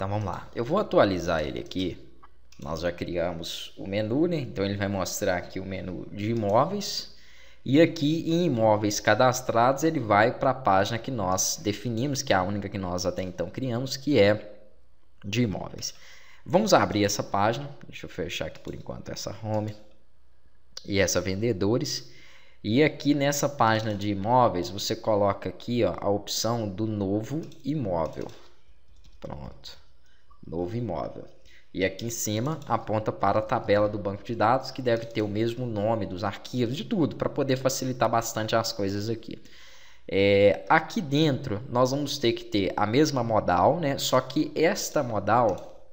Então vamos lá. Eu vou atualizar ele aqui. Nós já criamos o menu, né? Então ele vai mostrar aqui o menu de imóveis. E aqui em imóveis cadastrados ele vai para a página que nós definimos, que é a única que nós até então criamos, que é de imóveis. Vamos abrir essa página. Deixa eu fechar aqui por enquanto essa home e essa vendedores. E aqui nessa página de imóveis, você coloca aqui ó, a opção do novo imóvel. Pronto novo imóvel. E aqui em cima aponta para a tabela do banco de dados que deve ter o mesmo nome dos arquivos, de tudo, para poder facilitar bastante as coisas aqui. É, aqui dentro nós vamos ter que ter a mesma modal, né? só que esta modal,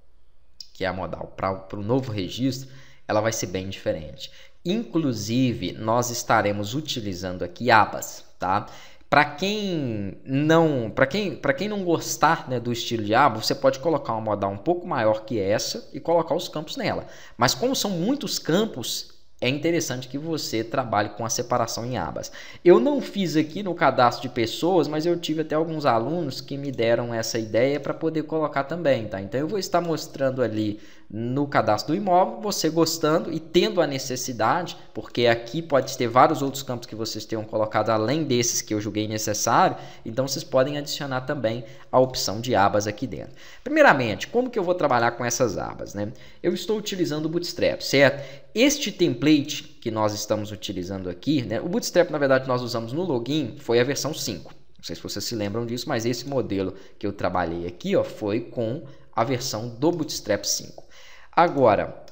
que é a modal para o novo registro, ela vai ser bem diferente. Inclusive, nós estaremos utilizando aqui abas, tá? Para quem não, para quem, para quem não gostar né, do estilo de aba, ah, você pode colocar uma modal um pouco maior que essa e colocar os campos nela. Mas como são muitos campos, é interessante que você trabalhe com a separação em abas. Eu não fiz aqui no cadastro de pessoas, mas eu tive até alguns alunos que me deram essa ideia para poder colocar também, tá? Então eu vou estar mostrando ali no cadastro do imóvel, você gostando e tendo a necessidade, porque aqui pode ter vários outros campos que vocês tenham colocado além desses que eu julguei necessário, então vocês podem adicionar também a opção de abas aqui dentro. Primeiramente, como que eu vou trabalhar com essas abas, né? Eu estou utilizando o Bootstrap, certo? Este template template que nós estamos utilizando aqui, né? o Bootstrap, na verdade, nós usamos no login, foi a versão 5. Não sei se vocês se lembram disso, mas esse modelo que eu trabalhei aqui ó, foi com a versão do Bootstrap 5. Agora,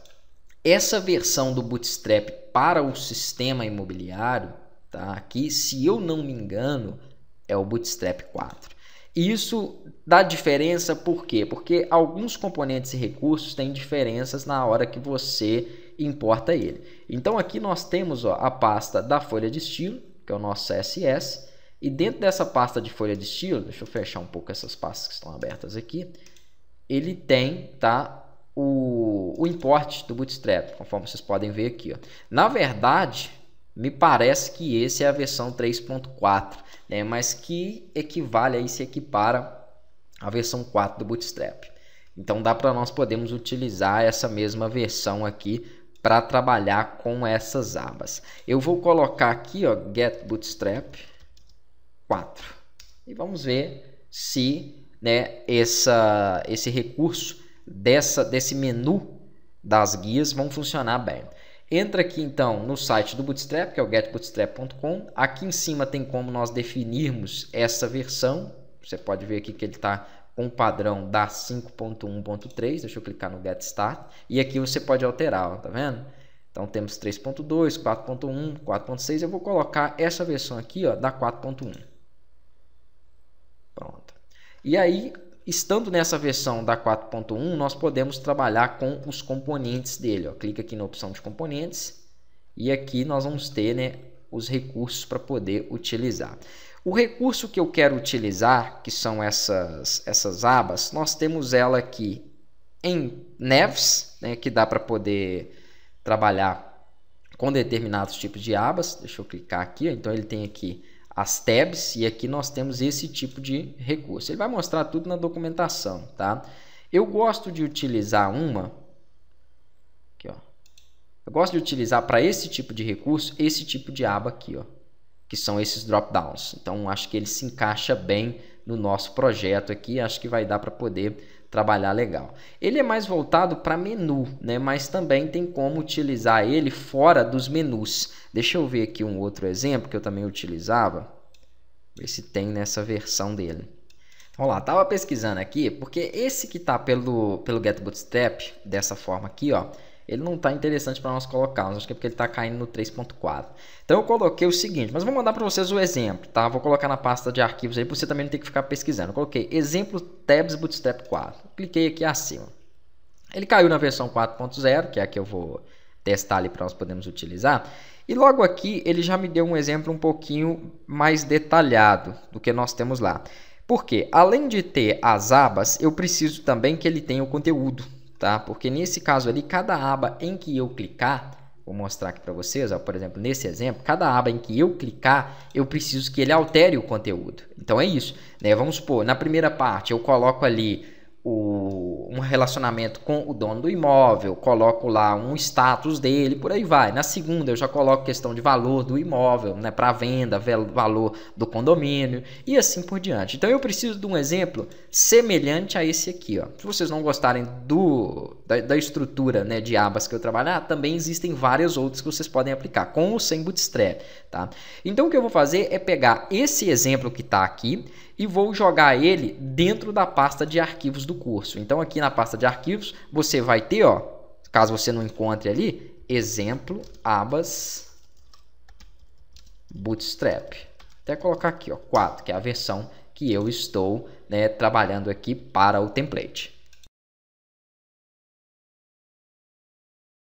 essa versão do Bootstrap para o sistema imobiliário, tá? aqui, se eu não me engano, é o Bootstrap 4. Isso dá diferença por quê? Porque alguns componentes e recursos têm diferenças na hora que você importa ele. Então aqui nós temos ó, a pasta da folha de estilo, que é o nosso CSS, e dentro dessa pasta de folha de estilo, deixa eu fechar um pouco essas pastas que estão abertas aqui, ele tem tá, o, o import do Bootstrap, conforme vocês podem ver aqui. Ó. Na verdade, me parece que esse é a versão 3.4, né? mas que equivale aí, se equipara à versão 4 do Bootstrap. Então dá para nós podemos utilizar essa mesma versão aqui para trabalhar com essas abas. Eu vou colocar aqui, ó, Get Bootstrap 4. E vamos ver se, né, essa, esse recurso dessa, desse menu das guias vão funcionar bem. Entra aqui então no site do Bootstrap, que é o getbootstrap.com. Aqui em cima tem como nós definirmos essa versão. Você pode ver aqui que ele está com o padrão da 5.1.3. Deixa eu clicar no Get Start. E aqui você pode alterar, ó, tá vendo? Então temos 3.2, 4.1, 4.6. Eu vou colocar essa versão aqui ó, da 4.1. Pronto. E aí, estando nessa versão da 4.1, nós podemos trabalhar com os componentes dele. Ó. Clica aqui na opção de componentes. E aqui nós vamos ter né, os recursos para poder utilizar. O recurso que eu quero utilizar, que são essas, essas abas, nós temos ela aqui em Nevs, né, que dá para poder trabalhar com determinados tipos de abas. Deixa eu clicar aqui, então ele tem aqui as tabs e aqui nós temos esse tipo de recurso. Ele vai mostrar tudo na documentação, tá? Eu gosto de utilizar uma aqui, ó. Eu gosto de utilizar para esse tipo de recurso esse tipo de aba aqui, ó que são esses drop downs. Então acho que ele se encaixa bem no nosso projeto aqui, acho que vai dar para poder trabalhar legal. Ele é mais voltado para menu, né? Mas também tem como utilizar ele fora dos menus. Deixa eu ver aqui um outro exemplo que eu também utilizava. Ver se tem nessa versão dele. Vamos lá, tava pesquisando aqui, porque esse que está pelo, pelo Get Bootstrap, dessa forma aqui, ó, ele não está interessante para nós colocarmos. Acho que é porque ele está caindo no 3.4. Então eu coloquei o seguinte, mas vou mandar para vocês o exemplo, tá? Vou colocar na pasta de arquivos aí, para você também não ter que ficar pesquisando. Eu coloquei exemplo tabs bootstrap 4. Cliquei aqui acima. Ele caiu na versão 4.0, que é a que eu vou testar ali para nós podermos utilizar. E logo aqui ele já me deu um exemplo um pouquinho mais detalhado do que nós temos lá. Porque além de ter as abas, eu preciso também que ele tenha o conteúdo tá? Porque nesse caso ali, cada aba em que eu clicar, vou mostrar aqui para vocês, ó, por exemplo, nesse exemplo, cada aba em que eu clicar, eu preciso que ele altere o conteúdo. Então é isso, né? Vamos supor, na primeira parte eu coloco ali o, um relacionamento com o dono do imóvel, coloco lá um status dele, por aí vai. Na segunda eu já coloco questão de valor do imóvel, né, para venda, valor do condomínio e assim por diante. Então eu preciso de um exemplo semelhante a esse aqui, ó. Se vocês não gostarem do da, da, estrutura né, de abas que eu trabalhar, ah, também existem várias outras que vocês podem aplicar, com ou sem Bootstrap. Tá? Então, o que eu vou fazer é pegar esse exemplo que está aqui e vou jogar ele dentro da pasta de arquivos do curso. Então, aqui na pasta de arquivos, você vai ter, ó, caso você não encontre ali, exemplo, abas, Bootstrap. Até colocar aqui, ó, 4, que é a versão que eu estou né, trabalhando aqui para o template.